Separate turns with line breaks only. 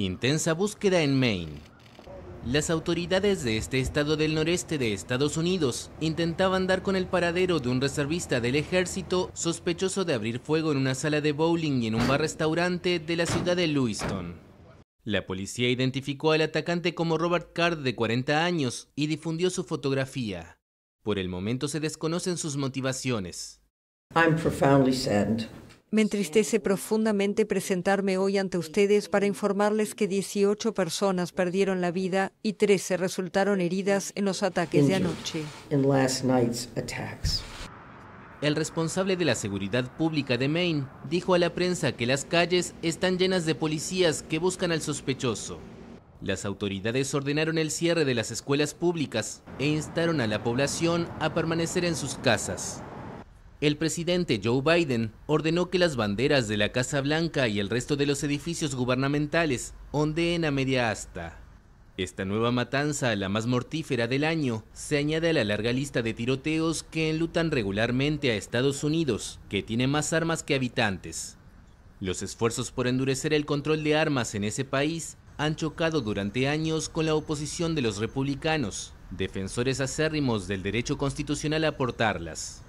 Intensa búsqueda en Maine. Las autoridades de este estado del noreste de Estados Unidos intentaban dar con el paradero de un reservista del ejército sospechoso de abrir fuego en una sala de bowling y en un bar-restaurante de la ciudad de Lewiston. La policía identificó al atacante como Robert Card de 40 años y difundió su fotografía. Por el momento se desconocen sus motivaciones.
Me entristece profundamente presentarme hoy ante ustedes para informarles que 18 personas perdieron la vida y 13 resultaron heridas en los ataques de anoche.
El responsable de la seguridad pública de Maine dijo a la prensa que las calles están llenas de policías que buscan al sospechoso. Las autoridades ordenaron el cierre de las escuelas públicas e instaron a la población a permanecer en sus casas. El presidente Joe Biden ordenó que las banderas de la Casa Blanca y el resto de los edificios gubernamentales ondeen a media asta. Esta nueva matanza, la más mortífera del año, se añade a la larga lista de tiroteos que enlutan regularmente a Estados Unidos, que tiene más armas que habitantes. Los esfuerzos por endurecer el control de armas en ese país han chocado durante años con la oposición de los republicanos, defensores acérrimos del derecho constitucional a portarlas.